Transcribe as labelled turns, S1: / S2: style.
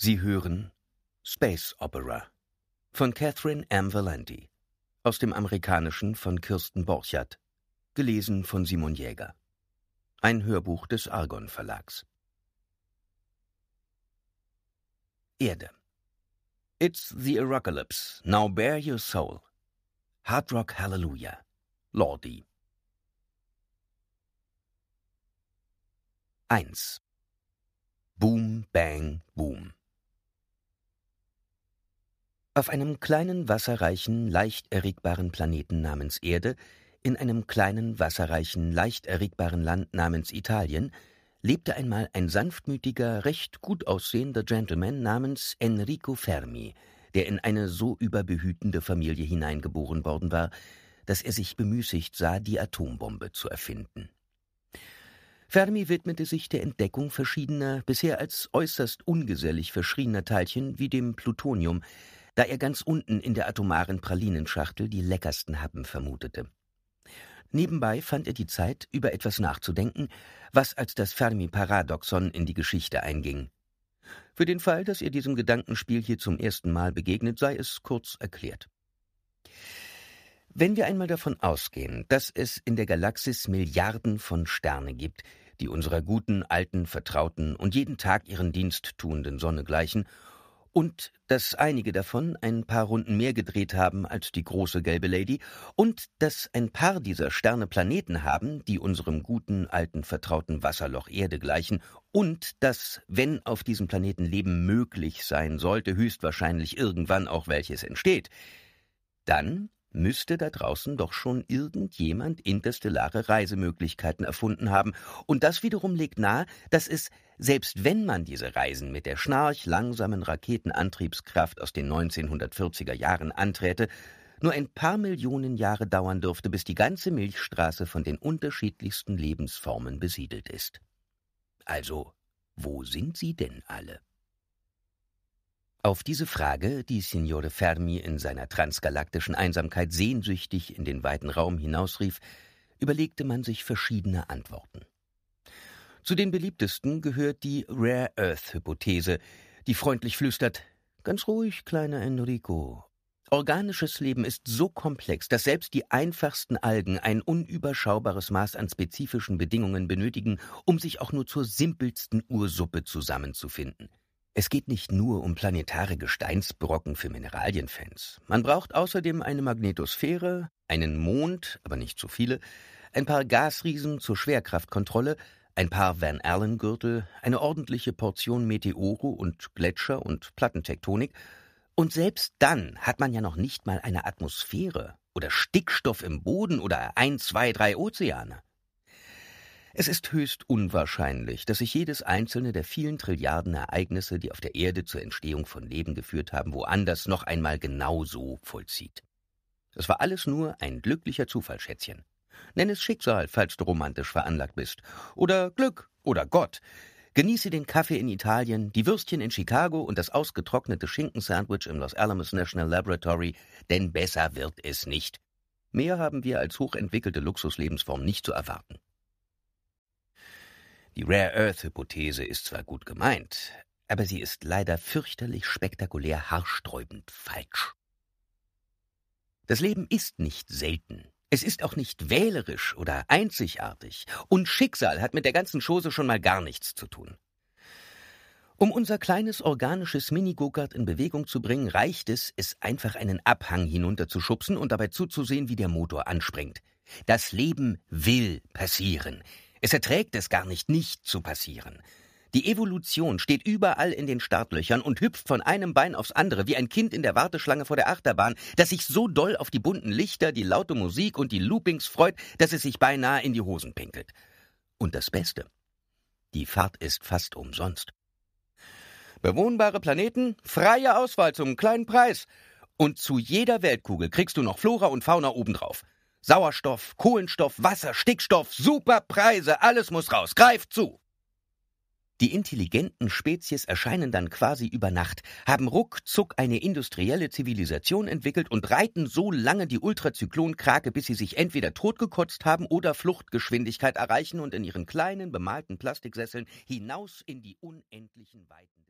S1: Sie hören Space Opera von Catherine M. Valenti aus dem Amerikanischen von Kirsten Borchardt, gelesen von Simon Jäger. Ein Hörbuch des Argon Verlags. Erde. It's the Apocalypse. Now bear your soul. Hard Rock Hallelujah. Lordy. 1. Boom, Bang, Boom. Auf einem kleinen, wasserreichen, leicht erregbaren Planeten namens Erde, in einem kleinen, wasserreichen, leicht erregbaren Land namens Italien, lebte einmal ein sanftmütiger, recht gut aussehender Gentleman namens Enrico Fermi, der in eine so überbehütende Familie hineingeboren worden war, dass er sich bemüßigt sah, die Atombombe zu erfinden. Fermi widmete sich der Entdeckung verschiedener, bisher als äußerst ungesellig verschriener Teilchen wie dem Plutonium, da er ganz unten in der atomaren Pralinenschachtel die leckersten Happen vermutete. Nebenbei fand er die Zeit, über etwas nachzudenken, was als das Fermi-Paradoxon in die Geschichte einging. Für den Fall, dass ihr diesem Gedankenspiel hier zum ersten Mal begegnet, sei es kurz erklärt. Wenn wir einmal davon ausgehen, dass es in der Galaxis Milliarden von Sterne gibt, die unserer guten, alten, vertrauten und jeden Tag ihren Dienst tuenden Sonne gleichen und dass einige davon ein paar Runden mehr gedreht haben als die große gelbe Lady und dass ein paar dieser Sterne Planeten haben, die unserem guten alten vertrauten Wasserloch Erde gleichen und dass, wenn auf diesem Planeten Leben möglich sein sollte, höchstwahrscheinlich irgendwann auch welches entsteht, dann müsste da draußen doch schon irgendjemand interstellare Reisemöglichkeiten erfunden haben, und das wiederum legt nahe, dass es, selbst wenn man diese Reisen mit der schnarchlangsamen Raketenantriebskraft aus den 1940er Jahren anträte, nur ein paar Millionen Jahre dauern dürfte, bis die ganze Milchstraße von den unterschiedlichsten Lebensformen besiedelt ist. Also, wo sind sie denn alle? Auf diese Frage, die Signore Fermi in seiner transgalaktischen Einsamkeit sehnsüchtig in den weiten Raum hinausrief, überlegte man sich verschiedene Antworten. Zu den beliebtesten gehört die Rare Earth Hypothese, die freundlich flüstert Ganz ruhig, kleiner Enrico. Organisches Leben ist so komplex, dass selbst die einfachsten Algen ein unüberschaubares Maß an spezifischen Bedingungen benötigen, um sich auch nur zur simpelsten Ursuppe zusammenzufinden. Es geht nicht nur um planetare Gesteinsbrocken für Mineralienfans. Man braucht außerdem eine Magnetosphäre, einen Mond, aber nicht zu viele, ein paar Gasriesen zur Schwerkraftkontrolle, ein paar Van Allen-Gürtel, eine ordentliche Portion Meteore und Gletscher und Plattentektonik. Und selbst dann hat man ja noch nicht mal eine Atmosphäre oder Stickstoff im Boden oder ein, zwei, drei Ozeane. Es ist höchst unwahrscheinlich, dass sich jedes einzelne der vielen Trilliarden Ereignisse, die auf der Erde zur Entstehung von Leben geführt haben, woanders noch einmal genau so vollzieht. Es war alles nur ein glücklicher Zufall, Schätzchen. Nenn es Schicksal, falls du romantisch veranlagt bist. Oder Glück oder Gott. Genieße den Kaffee in Italien, die Würstchen in Chicago und das ausgetrocknete Schinkensandwich im Los Alamos National Laboratory, denn besser wird es nicht. Mehr haben wir als hochentwickelte Luxuslebensform nicht zu erwarten. Die Rare Earth-Hypothese ist zwar gut gemeint, aber sie ist leider fürchterlich spektakulär haarsträubend falsch. Das Leben ist nicht selten. Es ist auch nicht wählerisch oder einzigartig. Und Schicksal hat mit der ganzen Chose schon mal gar nichts zu tun. Um unser kleines organisches Mini-Gokart in Bewegung zu bringen, reicht es, es einfach einen Abhang hinunterzuschubsen und dabei zuzusehen, wie der Motor anspringt. Das Leben will passieren. Es erträgt es gar nicht, nicht zu passieren. Die Evolution steht überall in den Startlöchern und hüpft von einem Bein aufs andere, wie ein Kind in der Warteschlange vor der Achterbahn, das sich so doll auf die bunten Lichter, die laute Musik und die Loopings freut, dass es sich beinahe in die Hosen pinkelt. Und das Beste: Die Fahrt ist fast umsonst. Bewohnbare Planeten, freie Auswahl zum kleinen Preis. Und zu jeder Weltkugel kriegst du noch Flora und Fauna obendrauf. Sauerstoff, Kohlenstoff, Wasser, Stickstoff, super Preise, alles muss raus, greift zu! Die intelligenten Spezies erscheinen dann quasi über Nacht, haben ruckzuck eine industrielle Zivilisation entwickelt und reiten so lange die Ultrazyklonkrake, bis sie sich entweder totgekotzt haben oder Fluchtgeschwindigkeit erreichen und in ihren kleinen bemalten Plastiksesseln hinaus in die unendlichen Weiten.